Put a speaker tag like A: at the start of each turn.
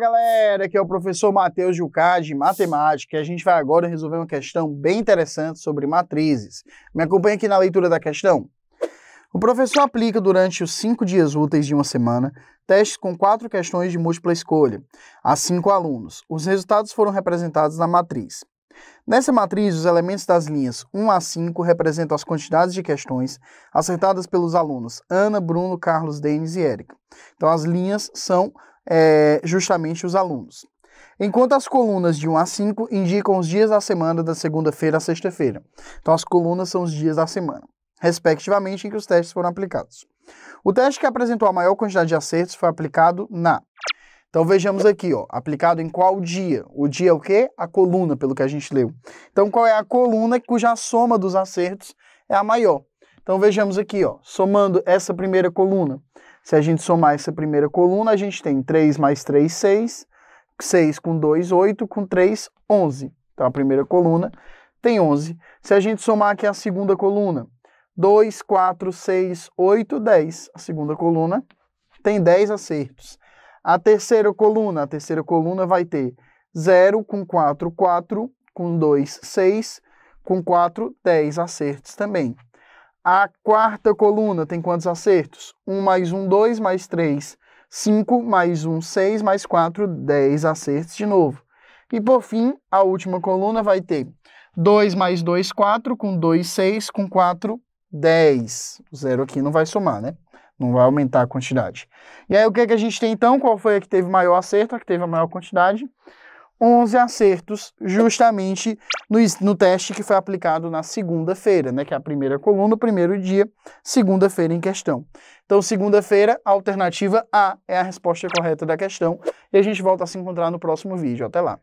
A: galera, aqui é o professor Matheus Jucá de Matemática e a gente vai agora resolver uma questão bem interessante sobre matrizes. Me acompanha aqui na leitura da questão. O professor aplica durante os cinco dias úteis de uma semana testes com quatro questões de múltipla escolha a cinco alunos. Os resultados foram representados na matriz. Nessa matriz, os elementos das linhas 1 a 5 representam as quantidades de questões acertadas pelos alunos Ana, Bruno, Carlos, Denis e Érica. Então, as linhas são é, justamente os alunos. Enquanto as colunas de 1 a 5 indicam os dias da semana da segunda-feira à sexta-feira. Então, as colunas são os dias da semana, respectivamente, em que os testes foram aplicados. O teste que apresentou a maior quantidade de acertos foi aplicado na. Então vejamos aqui, ó, aplicado em qual dia? O dia é o quê? A coluna, pelo que a gente leu. Então qual é a coluna cuja soma dos acertos é a maior? Então vejamos aqui, ó, somando essa primeira coluna se a gente somar essa primeira coluna, a gente tem 3 mais 3, 6. 6 com 2, 8. Com 3, 11. Então, a primeira coluna tem 11. Se a gente somar aqui a segunda coluna, 2, 4, 6, 8, 10. A segunda coluna tem 10 acertos. A terceira coluna, a terceira coluna vai ter 0 com 4, 4, com 2, 6, com 4, 10 acertos também. A quarta coluna tem quantos acertos? 1 mais 1, 2, mais 3, 5, mais 1, 6, mais 4, 10 acertos de novo. E por fim, a última coluna vai ter 2 mais 2, 4, com 2, 6, com 4, 10. O zero aqui não vai somar, né? Não vai aumentar a quantidade. E aí, o que, é que a gente tem então? Qual foi a que teve maior acerto, a que teve a maior quantidade? 11 acertos justamente no, no teste que foi aplicado na segunda-feira, né, que é a primeira coluna, o primeiro dia, segunda-feira em questão. Então, segunda-feira, alternativa A é a resposta correta da questão e a gente volta a se encontrar no próximo vídeo. Até lá!